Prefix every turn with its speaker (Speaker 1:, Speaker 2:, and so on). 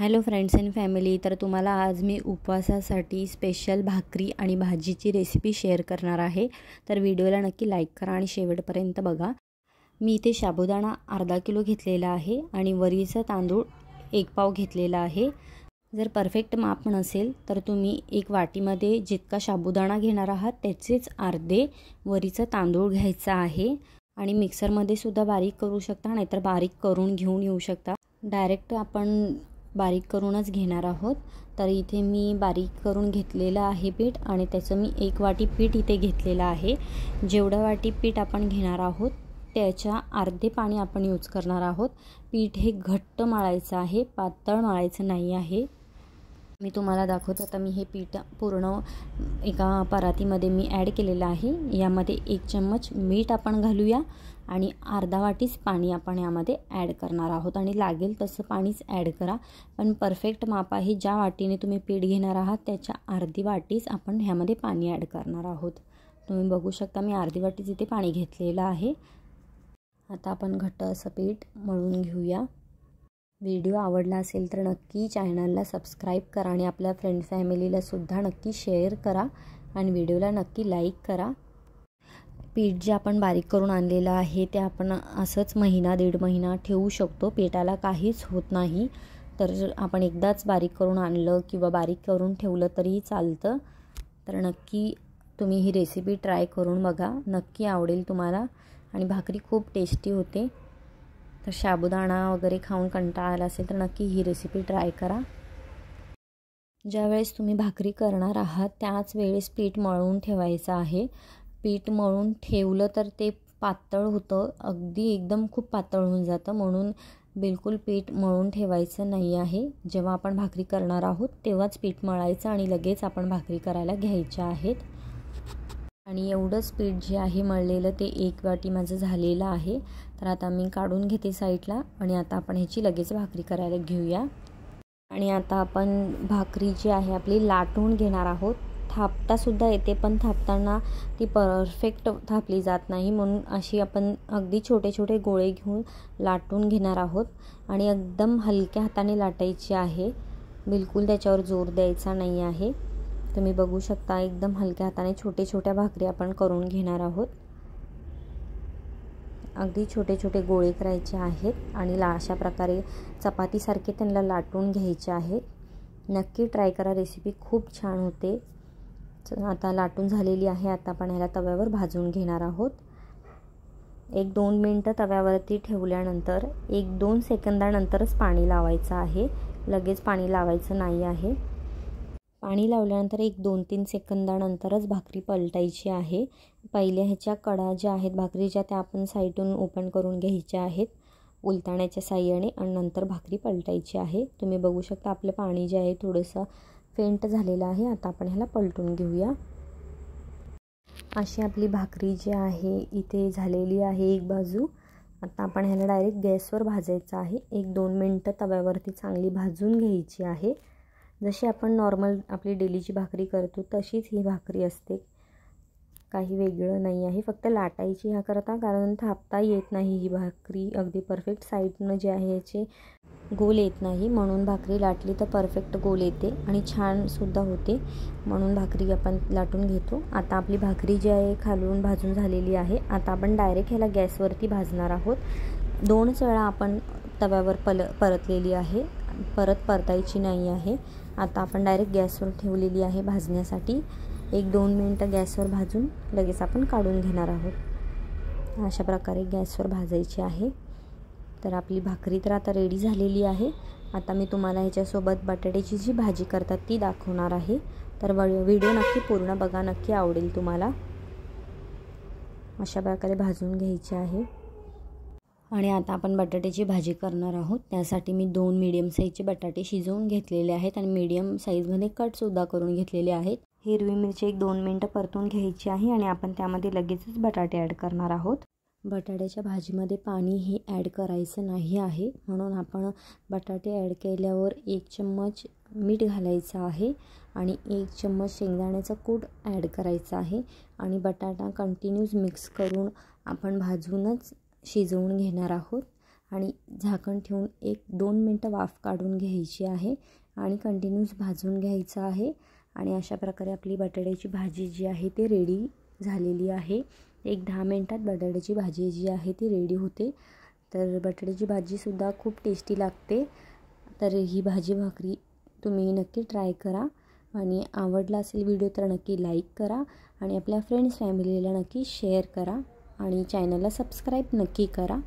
Speaker 1: hello friends and family तर तुम्हाला आज मी उपवासासाठी स्पेशल भाकरी आणि भाजीची रेसिपी शेअर करणार आहे तर व्हिडिओला नक्की लाईक करा आणि शेवटपर्यंत बघा मी इथे शाबुदाणा अर्धा किलो घेतलेला आहे आणि वरीचा तांदूळ एक पाव घेतलेला आहे जर परफेक्ट माप नसेल तर तुम्ही एक वाटीमध्ये जितका शाबुदाणा घेणार आहात त्याचेच अर्धे वरीचा तांदूळ घ्यायचा आहे आणि मिक्सरमध्ये सुद्धा बारीक करू शकता नाहीतर बारीक करून घेऊन येऊ शकता डायरेक्ट आपण बारीक करूनच घेणार आहोत तर इथे मी बारीक करून घेतलेलं आहे पीठ आणि त्याचं मी एक वाटी पीठ इथे घेतलेलं आहे जेवढं वाटी पीठ आपण घेणार आहोत त्याच्या अर्धे पाणी आपण यूज करणार आहोत पीठ हे घट्ट माळायचं आहे पातळ माळायचं नाही आहे मी तुम्हाला दाखवते आता मी हे पीठ पूर्ण एका परातीमध्ये मी ॲड केलेलं आहे यामध्ये एक चम्मच मीठ आपण घालूया आणि अर्धा वाटीच पाणी आपण यामध्ये ॲड करणार आहोत आणि लागेल तसं पाणीच ॲड करा पण परफेक्ट माप आहे ज्या वाटीने तुम्ही पीठ घेणार आहात त्याच्या अर्धी वाटीच आपण ह्यामध्ये पाणी ॲड करणार आहोत तुम्ही बघू शकता मी अर्धी वाटीच इथे पाणी घेतलेलं आहे आता आपण घट्ट असं पीठ मळून घेऊया व्हिडिओ आवडला असेल तर नक्की चॅनलला सबस्क्राईब करा आणि आपल्या फ्रेंड फॅमिलीलासुद्धा नक्की शेअर करा आणि व्हिडिओला नक्की लाईक करा पीठ जे आपण बारीक करून आणलेलं आहे ते आपण असंच महिना दीड महिना ठेवू शकतो पेटाला काहीच होत नाही तर आपण एकदाच बारीक करून आणलं किंवा बारीक करून ठेवलं तरीही चालतं तर नक्की तुम्ही ही रेसिपी ट्राय करून बघा नक्की आवडेल तुम्हाला आणि भाकरी खूप टेस्टी होते तर साबुदाणा वगैरे खाऊन कंटाळा आला असेल तर नक्की ही रेसिपी ट्राय करा ज्यावेळेस तुम्ही भाकरी करणार आहात त्याच वेळेस पीठ मळून ठेवायचं आहे पीठ मळून ठेवलं तर ते पातळ होतं अगदी एकदम खूप पातळ होऊन जातं म्हणून बिलकुल पीठ मळून ठेवायचं नाही आहे जेव्हा आपण भाकरी करणार आहोत तेव्हाच पीठ मळायचं आणि लगेच आपण भाकरी करायला घ्यायच्या आहेत आणि एवढं स्पीड जे आहे मळलेलं ते एक वाटी माझं झालेलं आहे तर आता मी काढून घेते साईडला आणि आता आपण ह्याची लगेच भाकरी करायला घेऊया आणि आता आपण भाकरी जी आहे आपली लाटून घेणार आहोत थापतासुद्धा येते पण थापताना ती परफेक्ट थापली जात नाही म्हणून अशी आपण अगदी छोटे छोटे गोळे घेऊन लाटून घेणार आहोत आणि एकदम हलक्या हाताने लाटायची आहे बिलकुल त्याच्यावर जोर द्यायचा नाही आहे तुम्ही बघू शकता एकदम हलक्या हाताने छोटे छोट्या भाकरी आपण करून घेणार आहोत अगदी छोटे छोटे गोळे करायचे आहेत आणि ला अशा प्रकारे चपातीसारखे त्यांना लाटून घ्यायचे आहेत नक्की ट्राय करा रेसिपी खूप छान होते आता लाटून झालेली आहे आता आपण ह्याला तव्यावर भाजून घेणार आहोत एक दोन मिनटं तव्यावरती ठेवल्यानंतर एक दोन सेकंदानंतरच पाणी लावायचं आहे लगेच पाणी लावायचं नाही आहे पाणी लावल्यानंतर एक दोन तीन सेकंदानंतरच भाकरी पलटायची आहे पहिल्या ह्याच्या कडा ज्या आहेत भाकरीच्या त्या आपण साईडून ओपन करून घ्यायच्या आहेत उलताण्याच्या साह्याने आणि नंतर भाकरी पलटायची आहे तुम्ही बघू शकता आपलं पाणी जे आहे थोडंसं फेंट झालेलं आहे आता आपण ह्याला पलटून घेऊया अशी आपली भाकरी जी आहे इथे झालेली आहे एक बाजू आता आपण ह्याला डायरेक्ट गॅसवर भाजायचं आहे एक दोन मिनटं तव्यावरती चांगली भाजून घ्यायची आहे जशी आपण नॉर्मल आपली डेलीची भाकरी करतो तशीच ही भाकरी असते काही वेगळं नाही आहे फक्त लाटायची ह्या करता कारण थापता येत नाही ही भाकरी अगदी परफेक्ट साईडनं जे आहे याचे गोल येत नाही म्हणून भाकरी लाटली तर परफेक्ट गोल येते आणि छानसुद्धा होते म्हणून भाकरी आपण लाटून घेतो आता आपली भाकरी जी आहे खालून भाजून झालेली आहे आता आपण डायरेक्ट ह्याला गॅसवरती भाजणार आहोत दोन वेळा आपण तव्यावर पल परतलेली आहे परत परतायची नाही आहे आता आपण डायरेक्ट गॅसवर ठेवलेली आहे भाजण्यासाठी एक दोन मिनटं गॅसवर भाजून लगेच आपण काढून घेणार आहोत अशा प्रकारे गॅसवर भाजायची आहे तर आपली भाकरी तर आता रेडी झालेली आहे आता मी तुम्हाला ह्याच्यासोबत बटाट्याची जी भाजी करतात ती दाखवणार आहे तर व्हिडिओ नक्की पूर्ण बघा नक्की आवडेल तुम्हाला अशा प्रकारे भाजून घ्यायची आहे आणि आता आपण बटाट्याची भाजी करणार आहोत त्यासाठी मी दोन मीडियम साईजचे बटाटे शिजवून घेतलेले आहेत आणि मीडियम साईजमध्ये कटसुद्धा करून घेतलेले आहेत हिरवी मिरची एक दोन मिनटं परतून घ्यायची आहे आणि आपण त्यामध्ये लगेचच बटाटे ॲड करणार आहोत बटाट्याच्या भाजीमध्ये पाणी हे ॲड करायचं नाही आहे म्हणून आपण बटाटे ॲड केल्यावर एक चम्मच मीठ घालायचं आहे आणि एक चम्मच शेंगदाण्याचा कूट ॲड करायचा आहे आणि बटाटा कंटिन्यूज मिक्स करून आपण भाजूनच शिजवून घेणार आहोत आणि झाकण ठेवून एक दोन मिनटं वाफ काढून घ्यायची आहे आणि कंटिन्यूस भाजून घ्यायचं आहे आणि अशा प्रकारे आपली बटाट्याची भाजी जी आहे ती रेडी झालेली आहे एक दहा मिनटात बटाट्याची भाजी जी आहे ती रेडी होते तर बटाट्याची भाजीसुद्धा खूप टेस्टी लागते तर ही भाजी भाकरी तुम्ही नक्की ट्राय करा आणि आवडला असेल व्हिडिओ तर नक्की लाईक करा आणि आपल्या फ्रेंड्स फॅमिलीला नक्की शेअर करा आणि चॅनलला सबस्क्राईब नक्की करा